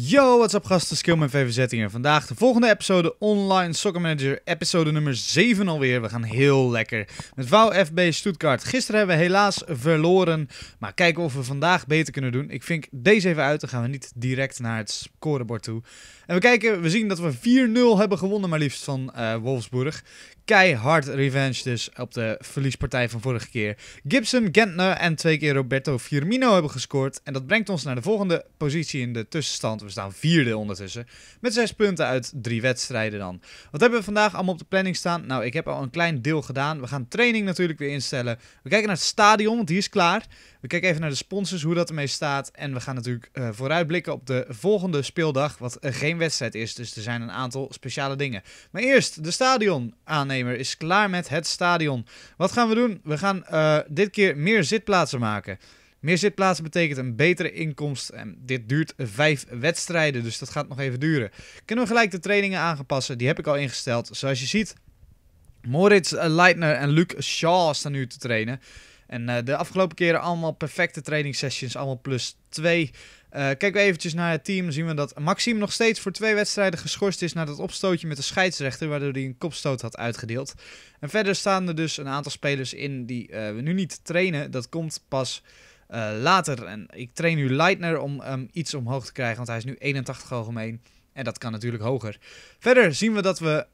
Yo, what's up gasten, Skillman VVZ hier. Vandaag de volgende episode Online Soccer Manager, episode nummer 7 alweer. We gaan heel lekker met VfB Stuttgart. Gisteren hebben we helaas verloren, maar kijken of we vandaag beter kunnen doen. Ik vink deze even uit, dan gaan we niet direct naar het scorebord toe. En we kijken, we zien dat we 4-0 hebben gewonnen maar liefst van eh, Wolfsburg. Keihard revenge dus op de verliespartij van vorige keer. Gibson, Gentner en twee keer Roberto Firmino hebben gescoord. En dat brengt ons naar de volgende positie in de tussenstand we staan vierde ondertussen. Met zes punten uit drie wedstrijden dan. Wat hebben we vandaag allemaal op de planning staan? Nou, ik heb al een klein deel gedaan. We gaan training natuurlijk weer instellen. We kijken naar het stadion, want die is klaar. We kijken even naar de sponsors, hoe dat ermee staat. En we gaan natuurlijk uh, vooruitblikken op de volgende speeldag, wat eh, geen wedstrijd is. Dus er zijn een aantal speciale dingen. Maar eerst, de stadionaannemer is klaar met het stadion. Wat gaan we doen? We gaan eh, dit keer meer zitplaatsen maken. Meer zitplaatsen betekent een betere inkomst. En dit duurt vijf wedstrijden, dus dat gaat nog even duren. Kunnen we gelijk de trainingen aangepassen? Die heb ik al ingesteld. Zoals je ziet, Moritz eh, Leitner en Luc Shaw staan nu te trainen. En eh, de afgelopen keren allemaal perfecte training allemaal plus 2. Uh, eh, kijken we eventjes naar het team, zien we dat Maxime nog steeds voor twee wedstrijden geschorst is na dat opstootje met de scheidsrechter, waardoor hij een kopstoot had uitgedeeld. En verder staan er dus een aantal spelers in die we nu niet trainen. Dat komt pas eh, later. En ik train nu Leitner om um, iets omhoog te krijgen, want hij is nu 81 algemeen. En dat kan natuurlijk hoger. Verder zien we dat we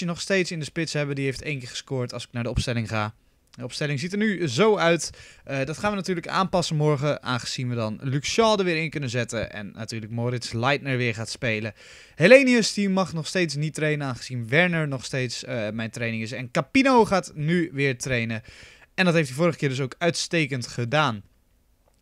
uh, nog steeds in de spits hebben. Die heeft één keer gescoord als ik naar de opstelling ga. De opstelling ziet er nu zo uit. Eh, dat gaan we natuurlijk aanpassen morgen. Aangezien we dan Luc Shaw weer in kunnen zetten. En natuurlijk Moritz Leitner weer gaat spelen. Helenius die mag nog steeds niet trainen. Aangezien Werner nog steeds mijn training is. En Capino gaat nu weer trainen. En dat heeft hij vorige keer dus ook uitstekend gedaan.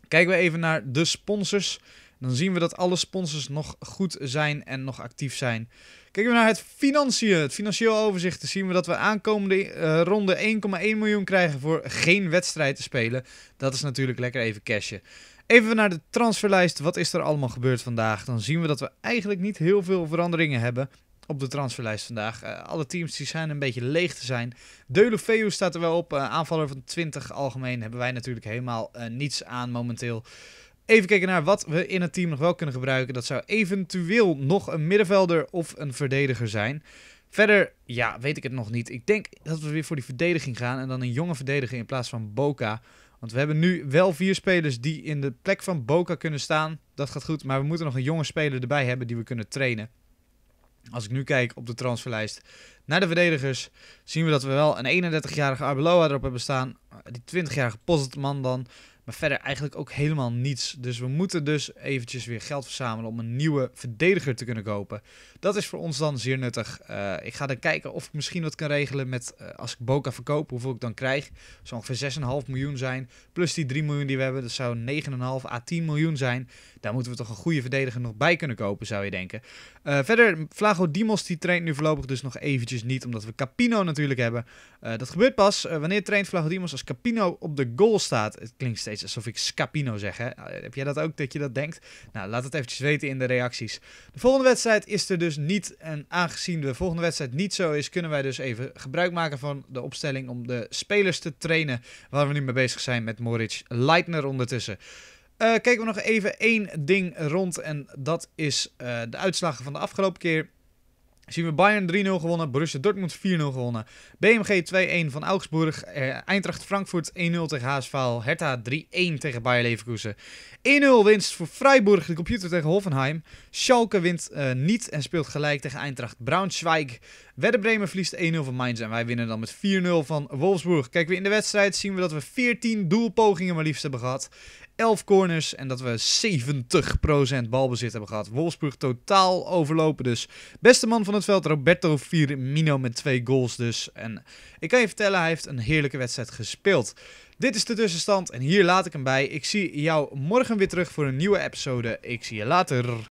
Kijken we even naar de sponsors. Dan zien we dat alle sponsors nog goed zijn en nog actief zijn. Kijken we naar het financiële het financieel overzicht. Dan zien we dat we aankomende eh, ronde 1,1 miljoen krijgen voor geen wedstrijd te spelen. Dat is natuurlijk lekker even cashen. Even naar de transferlijst. Wat is er allemaal gebeurd vandaag? Dan zien we dat we eigenlijk niet heel veel veranderingen hebben op de transferlijst vandaag. Eh, alle teams die zijn een beetje leeg te zijn. Deulofeu staat er wel op. Uh, aanvaller van 20 algemeen hebben wij natuurlijk helemaal eh, niets aan momenteel. Even kijken naar wat we in het team nog wel kunnen gebruiken. Dat zou eventueel nog een middenvelder of een verdediger zijn. Verder, ja, weet ik het nog niet. Ik denk dat we weer voor die verdediging gaan. En dan een jonge verdediger in plaats van Boca. Want we hebben nu wel vier spelers die in de plek van Boca kunnen staan. Dat gaat goed. Maar we moeten nog een jonge speler erbij hebben die we kunnen trainen. Als ik nu kijk op de transferlijst naar de verdedigers, zien we dat we wel een 31-jarige Arbeloa erop hebben staan. Die 20-jarige Postman dan. Maar verder eigenlijk ook helemaal niets. Dus we moeten dus eventjes weer geld verzamelen om een nieuwe verdediger te kunnen kopen. Dat is voor ons dan zeer nuttig. Eh, ik ga dan kijken of ik misschien wat kan regelen met eh, als ik Boca verkoop, hoeveel ik dan krijg. Dat zou ongeveer 6,5 miljoen zijn. Plus die 3 miljoen die we hebben, dat zou 9,5 à 10 miljoen zijn. Daar moeten we toch een goede verdediger nog bij kunnen kopen, zou je denken. Eh, verder, Flago Dimos die traint nu voorlopig dus nog eventjes niet, omdat we Capino natuurlijk hebben. dat gebeurt pas wanneer traint Flago Dimos als Capino op de goal staat. Het klinkt steeds alsof ik Scapino zeg. Hè? Eh, heb jij dat ook, dat je dat denkt? Nou, laat het eventjes weten in de reacties. De volgende wedstrijd is er dus niet. En aangezien de volgende wedstrijd niet zo is, kunnen wij dus even gebruik maken van de opstelling om de spelers te trainen. Waar we nu mee bezig zijn met Moritz Leitner ondertussen. Uh, kijken we nog even één ding rond. En dat is eh, de uitslagen van de afgelopen keer. Zien we Bayern 3-0 gewonnen, Borussia Dortmund 4-0 gewonnen, BMG 2-1 van Augsburg, eh, Eintracht Frankfurt 1-0 tegen Haasvaal, Hertha 3-1 tegen Bayer Leverkusen. 1-0 winst voor Freiburg, de computer tegen Hoffenheim. Schalke wint eh, niet en speelt gelijk tegen Eintracht Braunschweig. Werder Bremen verliest 1-0 van Mainz en wij winnen dan met 4-0 van Wolfsburg. Kijken we in de wedstrijd zien we dat we 14 doelpogingen maar liefst hebben gehad. 11 corners en dat we 70% balbezit hebben gehad. Wolfsburg totaal overlopen dus. Beste man van het veld, Roberto Firmino met twee goals dus. En ik kan je vertellen, hij heeft een heerlijke wedstrijd gespeeld. Dit is de tussenstand en hier laat ik hem bij. Ik zie jou morgen weer terug voor een nieuwe episode. Ik zie je later.